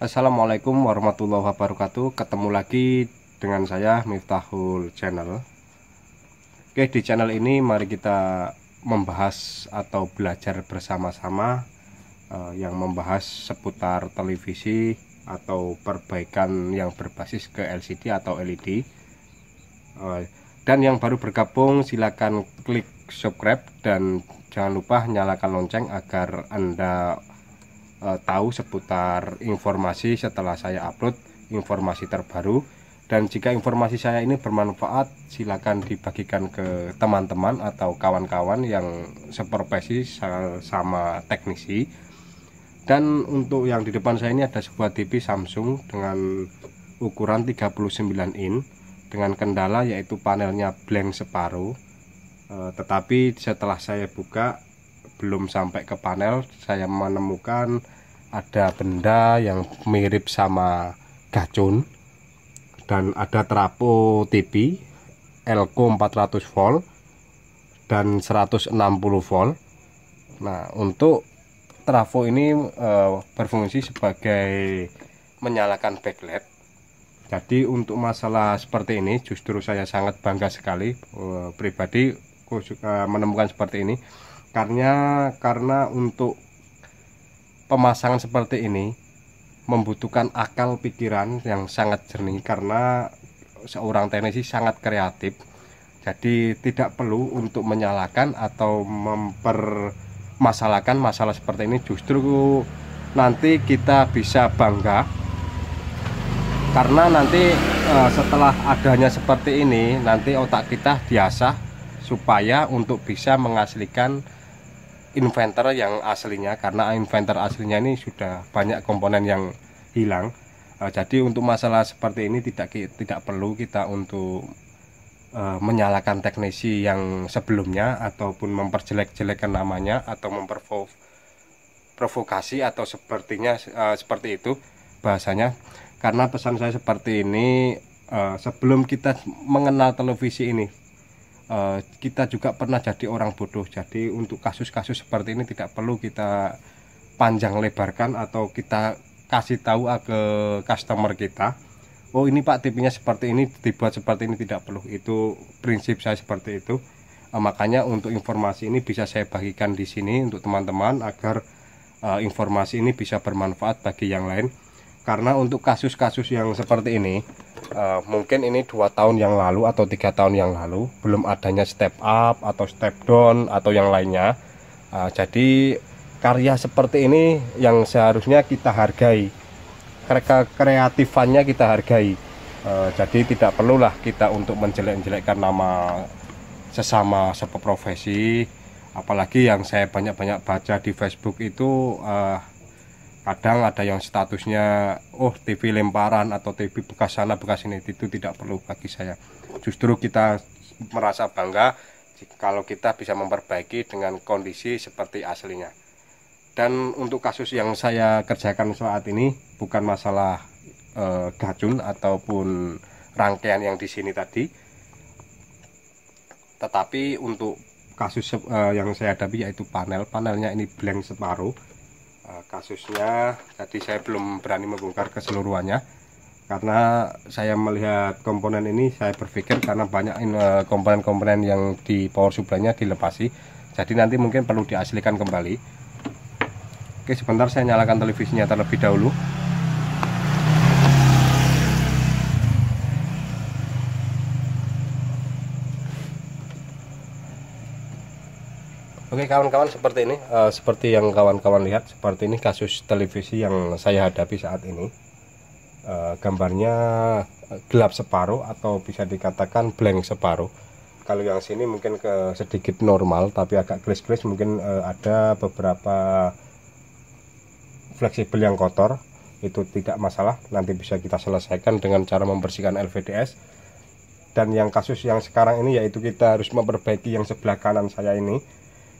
Assalamualaikum warahmatullahi wabarakatuh Ketemu lagi dengan saya Miftahul Channel Oke di channel ini mari kita membahas atau belajar bersama-sama eh, Yang membahas seputar televisi atau perbaikan yang berbasis ke LCD atau LED eh, Dan yang baru bergabung silakan klik subscribe dan jangan lupa nyalakan lonceng agar Anda Eh, tahu seputar informasi setelah saya upload informasi terbaru dan jika informasi saya ini bermanfaat silakan dibagikan ke teman-teman atau kawan-kawan yang seprofesi sama teknisi dan untuk yang di depan saya ini ada sebuah TV Samsung dengan ukuran 39 in dengan kendala yaitu panelnya blank separuh eh, tetapi setelah saya buka belum sampai ke panel saya menemukan ada benda yang mirip sama gacun dan ada trapo TV Elko 400 volt dan 160 volt nah untuk trafo ini e, berfungsi sebagai menyalakan backlight jadi untuk masalah seperti ini justru saya sangat bangga sekali e, pribadi eh, menemukan seperti ini karena karena untuk pemasangan seperti ini membutuhkan akal pikiran yang sangat jernih karena seorang teknisi sangat kreatif jadi tidak perlu untuk menyalakan atau mempermasalahkan masalah seperti ini justru nanti kita bisa bangga karena nanti eh, setelah adanya seperti ini nanti otak kita biasa supaya untuk bisa menghasilkan inventor yang aslinya karena inventor aslinya ini sudah banyak komponen yang hilang uh, jadi untuk masalah seperti ini tidak tidak perlu kita untuk uh, eh, menyalahkan teknisi yang sebelumnya ataupun memperjelek-jelekan namanya atau memprovokasi atau sepertinya uh, seperti itu bahasanya karena pesan saya seperti ini uh, sebelum kita mengenal televisi ini Eh, kita juga pernah jadi orang bodoh. Jadi untuk kasus-kasus seperti ini tidak perlu kita panjang lebarkan atau kita kasih tahu ah, ke customer kita. Oh ini Pak tipenya seperti ini dibuat seperti ini tidak perlu. Itu prinsip saya seperti itu. Uh, makanya untuk informasi ini bisa saya bagikan di sini untuk teman-teman agar uh, informasi ini bisa bermanfaat bagi yang lain karena untuk kasus-kasus yang seperti ini uh, mungkin ini dua tahun yang lalu atau tiga tahun yang lalu belum adanya step up atau step down atau yang lainnya uh, jadi karya seperti ini yang seharusnya kita hargai kreatifannya kita hargai uh, jadi tidak perlulah kita untuk menjelek-jelekkan nama sesama sepeprofesi apalagi yang saya banyak-banyak baca di Facebook itu uh, kadang ada yang statusnya oh TV lemparan atau TV bekas sana bekas ini itu tidak perlu bagi saya justru kita merasa bangga kalau kita bisa memperbaiki dengan kondisi seperti aslinya dan untuk kasus yang saya kerjakan saat ini bukan masalah eh, gacun ataupun rangkaian yang di sini tadi tetapi untuk kasus eh, yang saya hadapi yaitu panel panelnya ini blank separuh Eh, kasusnya tadi saya belum berani membongkar keseluruhannya karena saya melihat komponen ini saya berpikir karena banyak eh, komponen-komponen yang di power supply-nya dilepasi jadi nanti mungkin perlu diaslikan kembali oke sebentar saya nyalakan televisinya terlebih dahulu Oke kawan-kawan seperti ini uh, seperti yang kawan-kawan lihat seperti ini kasus televisi yang saya hadapi saat ini uh, gambarnya gelap separuh atau bisa dikatakan blank separuh kalau yang sini mungkin ke sedikit normal tapi agak kris-kris mungkin uh, ada beberapa fleksibel yang kotor itu tidak masalah nanti bisa kita selesaikan dengan cara membersihkan LVDS dan yang kasus yang sekarang ini yaitu kita harus memperbaiki yang sebelah kanan saya ini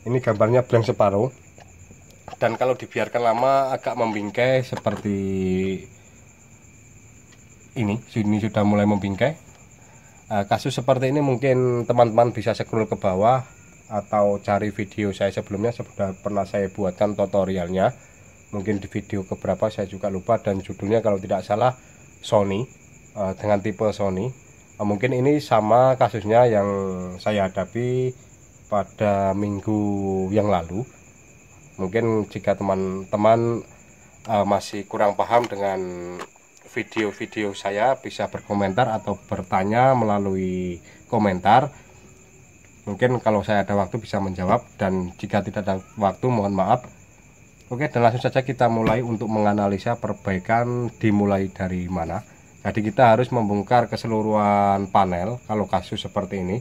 ini gambarnya blank separuh dan kalau dibiarkan lama agak membingkai seperti ini sini sudah mulai membingkai eh, kasus seperti ini mungkin teman-teman bisa scroll ke bawah atau cari video saya sebelumnya sudah pernah saya buatkan tutorialnya mungkin di video keberapa saya juga lupa dan judulnya kalau tidak salah Sony eh, dengan tipe Sony eh, mungkin ini sama kasusnya yang saya hadapi pada minggu yang lalu mungkin jika teman-teman uh, masih kurang paham dengan video-video saya bisa berkomentar atau bertanya melalui komentar mungkin kalau saya ada waktu bisa menjawab dan jika tidak ada waktu mohon maaf Oke dan langsung saja kita mulai untuk menganalisa perbaikan dimulai dari mana jadi kita harus membongkar keseluruhan panel kalau kasus seperti ini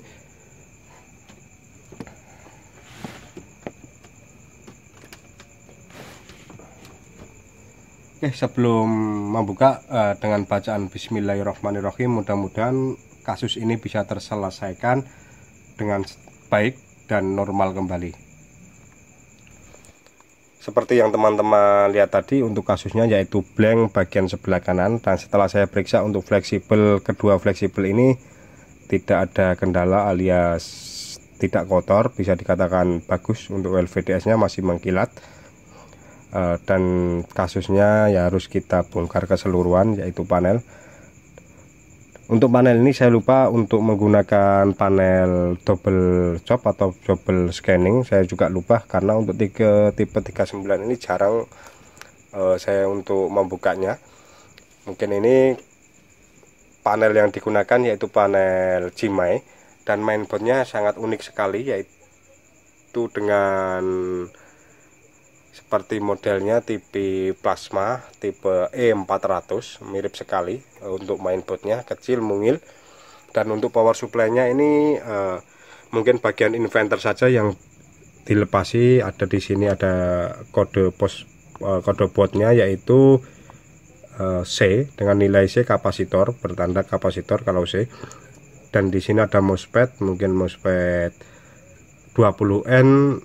Oke, eh, sebelum membuka uh, dengan bacaan Bismillahirrahmanirrahim, mudah-mudahan kasus ini bisa terselesaikan dengan baik dan normal kembali. Seperti yang teman-teman lihat tadi untuk kasusnya yaitu blank bagian sebelah kanan dan setelah saya periksa untuk fleksibel kedua fleksibel ini tidak ada kendala alias tidak kotor bisa dikatakan bagus untuk LVDS-nya masih mengkilat Eh, dan kasusnya ya harus kita bongkar keseluruhan yaitu panel untuk panel ini saya lupa untuk menggunakan panel double chop atau double scanning saya juga lupa karena untuk tiga tipe 39 ini jarang uh, saya untuk membukanya mungkin ini panel yang digunakan yaitu panel Cimai dan mainboardnya sangat unik sekali yaitu dengan seperti modelnya tipe plasma tipe E400 mirip sekali eh, untuk mainboardnya kecil mungil dan untuk power supply-nya ini uh, mungkin bagian inventor saja yang dilepasi ada di sini ada kode pos uh, kode boardnya yaitu uh, C dengan nilai C kapasitor bertanda kapasitor kalau C dan di sini ada MOSFET mungkin MOSFET 20N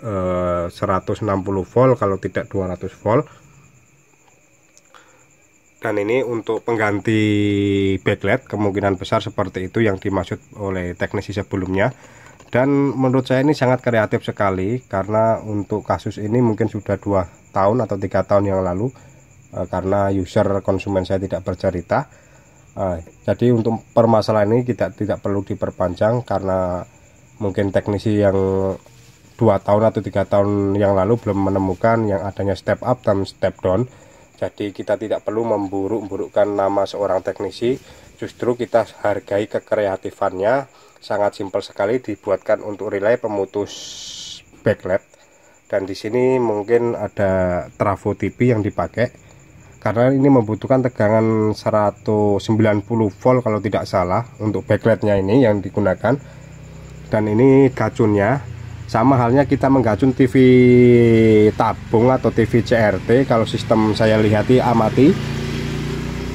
160 volt kalau tidak 200 volt dan ini untuk pengganti backlight kemungkinan besar seperti itu yang dimaksud oleh teknisi sebelumnya dan menurut saya ini sangat kreatif sekali karena untuk kasus ini mungkin sudah dua tahun atau tiga tahun yang lalu eh, karena user konsumen saya tidak bercerita eh, jadi untuk permasalahan ini kita tidak perlu diperpanjang karena mungkin teknisi yang dua tahun atau tiga tahun yang lalu belum menemukan yang adanya step up dan step down jadi kita tidak perlu memburuk-burukkan nama seorang teknisi justru kita hargai kekreatifannya sangat simpel sekali dibuatkan untuk relay pemutus backlight dan di sini mungkin ada trafo TV yang dipakai karena ini membutuhkan tegangan 190 volt kalau tidak salah untuk backlightnya ini yang digunakan dan ini gacunnya sama halnya kita menggacung TV tabung atau TV CRT kalau sistem saya lihati amati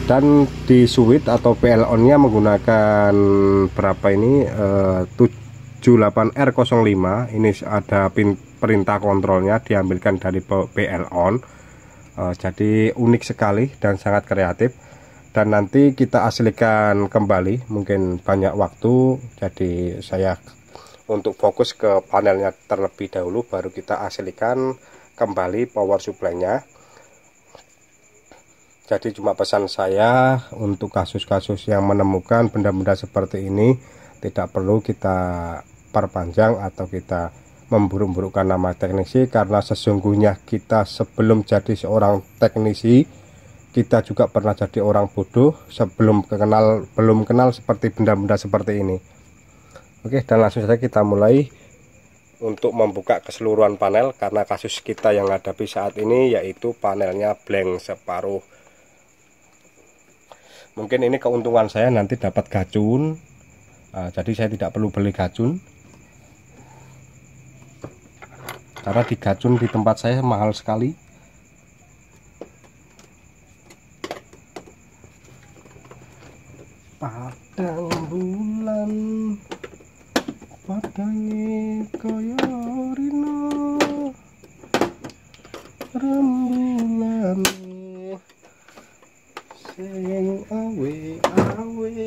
dan di switch atau PLON nya menggunakan berapa ini e, eh, 78R05 ini ada pin, perintah kontrolnya diambilkan dari PLON e, eh, jadi unik sekali dan sangat kreatif dan nanti kita aslikan kembali mungkin banyak waktu jadi saya untuk fokus ke panelnya terlebih dahulu baru kita aslikan kembali power supply-nya jadi cuma pesan saya untuk kasus-kasus yang menemukan benda-benda seperti ini tidak perlu kita perpanjang atau kita memburuk-burukkan nama teknisi karena sesungguhnya kita sebelum jadi seorang teknisi kita juga pernah jadi orang bodoh sebelum kenal belum kenal seperti benda-benda seperti ini Oke dan langsung saja kita mulai untuk membuka keseluruhan panel karena kasus kita yang hadapi saat ini yaitu panelnya blank separuh mungkin ini keuntungan saya nanti dapat gacun nah, jadi saya tidak perlu beli gacun karena di gacun di tempat saya mahal sekali tangi kaya rino rembulan sing awe awe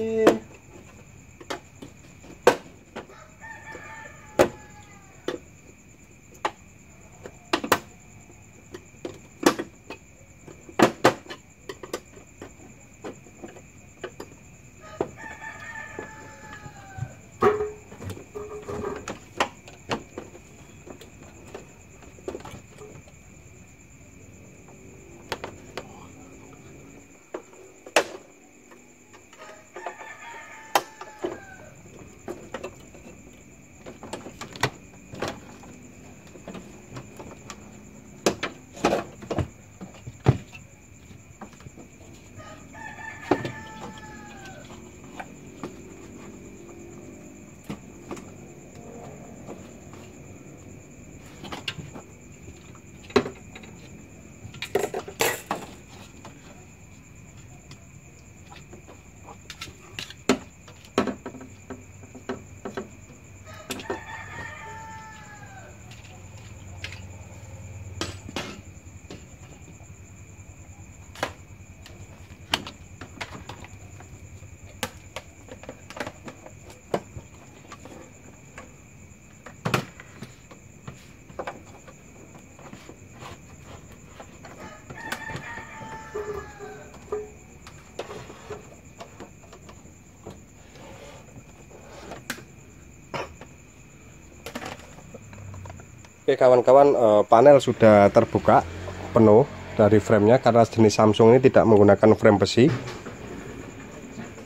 Oke kawan-kawan eh, panel sudah terbuka penuh dari framenya karena jenis Samsung ini tidak menggunakan frame besi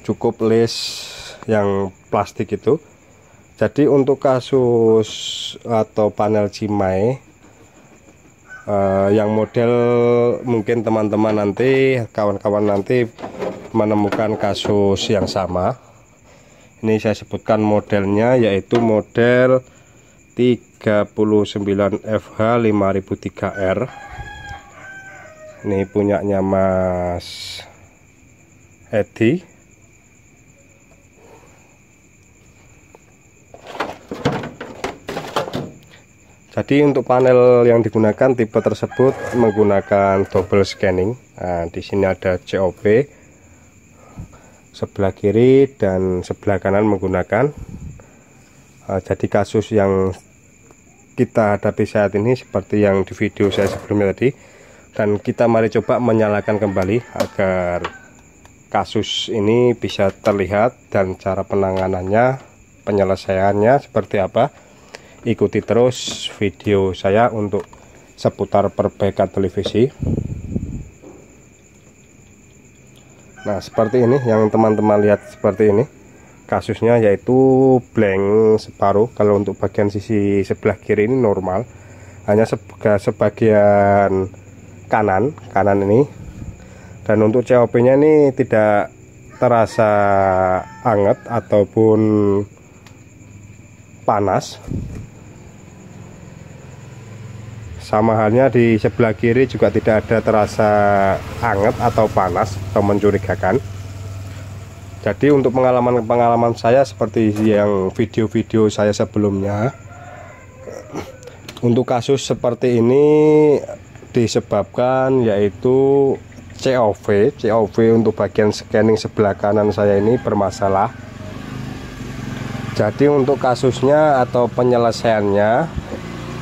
cukup list yang plastik itu jadi untuk kasus atau panel Cimai eh, yang model mungkin teman-teman nanti kawan-kawan nanti menemukan kasus yang sama ini saya sebutkan modelnya yaitu model 3 39 FH 5003R ini punyanya Mas Edi jadi untuk panel yang digunakan tipe tersebut menggunakan double scanning nah, di sini ada COP sebelah kiri dan sebelah kanan menggunakan eh, jadi kasus yang kita hadapi saat ini seperti yang di video saya sebelumnya tadi dan kita mari coba menyalakan kembali agar kasus ini bisa terlihat dan cara penanganannya penyelesaiannya seperti apa ikuti terus video saya untuk seputar perbaikan televisi nah seperti ini yang teman-teman lihat seperti ini kasusnya yaitu blank separuh kalau untuk bagian sisi sebelah kiri ini normal hanya sebagian kanan kanan ini dan untuk COP nya ini tidak terasa anget ataupun panas sama halnya di sebelah kiri juga tidak ada terasa anget atau panas atau mencurigakan jadi untuk pengalaman-pengalaman saya seperti yang video-video saya sebelumnya untuk kasus seperti ini disebabkan yaitu COV COV untuk bagian scanning sebelah kanan saya ini bermasalah jadi untuk kasusnya atau penyelesaiannya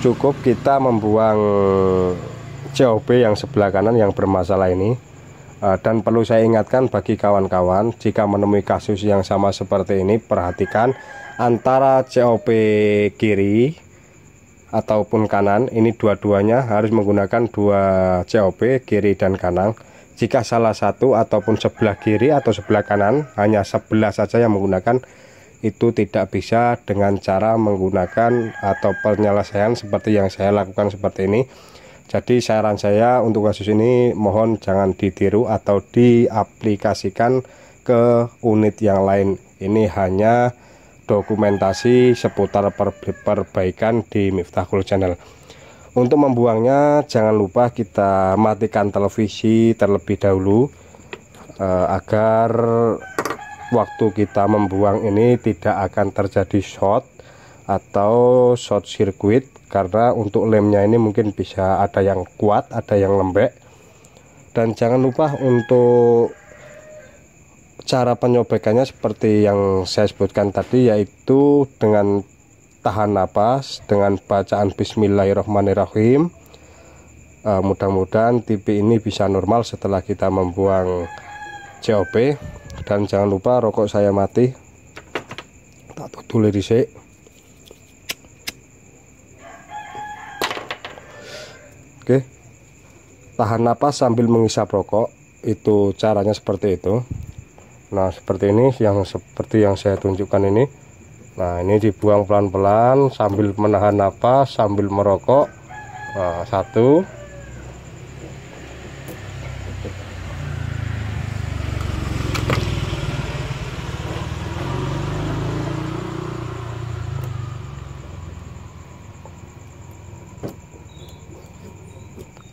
cukup kita membuang COV yang sebelah kanan yang bermasalah ini Eh, dan perlu saya ingatkan bagi kawan-kawan jika menemui kasus yang sama seperti ini perhatikan antara COP kiri ataupun kanan ini dua-duanya harus menggunakan dua COP kiri dan kanan jika salah satu ataupun sebelah kiri atau sebelah kanan hanya sebelah saja yang menggunakan itu tidak bisa dengan cara menggunakan atau penyelesaian seperti yang saya lakukan seperti ini jadi saran saya untuk kasus ini mohon jangan ditiru atau diaplikasikan ke unit yang lain. Ini hanya dokumentasi seputar perbaikan di Miftahul Channel. Untuk membuangnya jangan lupa kita matikan televisi terlebih dahulu eh, agar waktu kita membuang ini tidak akan terjadi short atau short circuit karena untuk lemnya ini mungkin bisa ada yang kuat ada yang lembek dan jangan lupa untuk cara penyobekannya seperti yang saya sebutkan tadi yaitu dengan tahan nafas dengan bacaan bismillahirrahmanirrahim uh, mudah-mudahan TV ini bisa normal setelah kita membuang COP dan jangan lupa rokok saya mati tak tutup di Oke. Tahan napas sambil menghisap rokok. Itu caranya seperti itu. Nah, seperti ini yang seperti yang saya tunjukkan ini. Nah, ini dibuang pelan-pelan sambil menahan napas, sambil merokok. Nah, satu,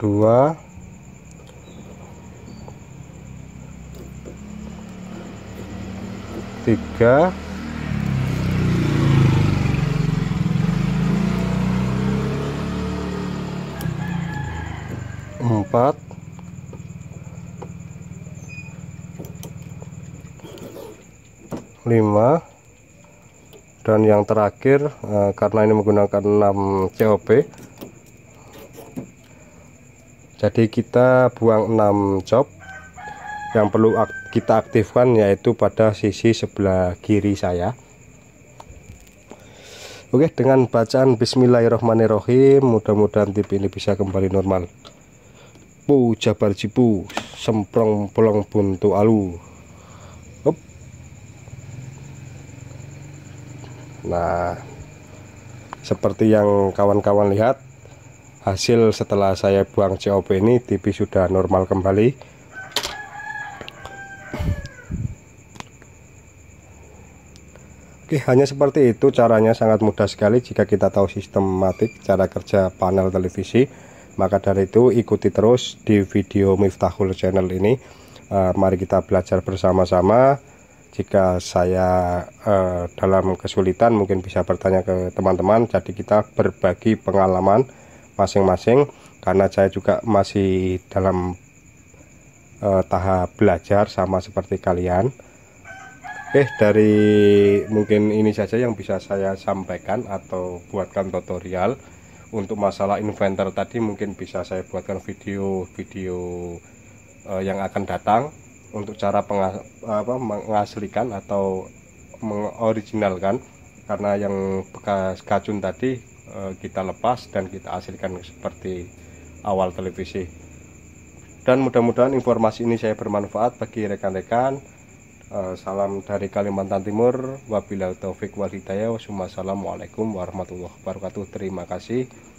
dua tiga empat lima dan yang terakhir eh, karena ini menggunakan 6 COP jadi kita buang 6 job yang perlu kita aktifkan yaitu pada sisi sebelah kiri saya Oke dengan bacaan bismillahirrohmanirrohim mudah-mudahan tip ini bisa kembali normal Pu Jabar Jipu Semprong Polong Buntu Alu Up. Nah seperti yang kawan-kawan lihat hasil setelah saya buang COP ini TV sudah normal kembali Oke hanya seperti itu caranya sangat mudah sekali jika kita tahu sistematik cara kerja panel televisi maka dari itu ikuti terus di video Miftahul channel ini uh, mari kita belajar bersama-sama jika saya uh, dalam kesulitan mungkin bisa bertanya ke teman-teman jadi kita berbagi pengalaman masing-masing karena saya juga masih dalam eh, tahap belajar sama seperti kalian Oke eh, dari mungkin ini saja yang bisa saya sampaikan atau buatkan tutorial untuk masalah inventor tadi mungkin bisa saya buatkan video-video eh, yang akan datang untuk cara pengas apa, mengaslikan atau mengoriginalkan karena yang bekas kacun tadi Eh, kita lepas dan kita hasilkan seperti awal televisi dan mudah-mudahan informasi ini saya bermanfaat bagi rekan-rekan eh, salam dari Kalimantan Timur wabillahi taufik wal hidayah wassalamualaikum warahmatullahi wabarakatuh terima kasih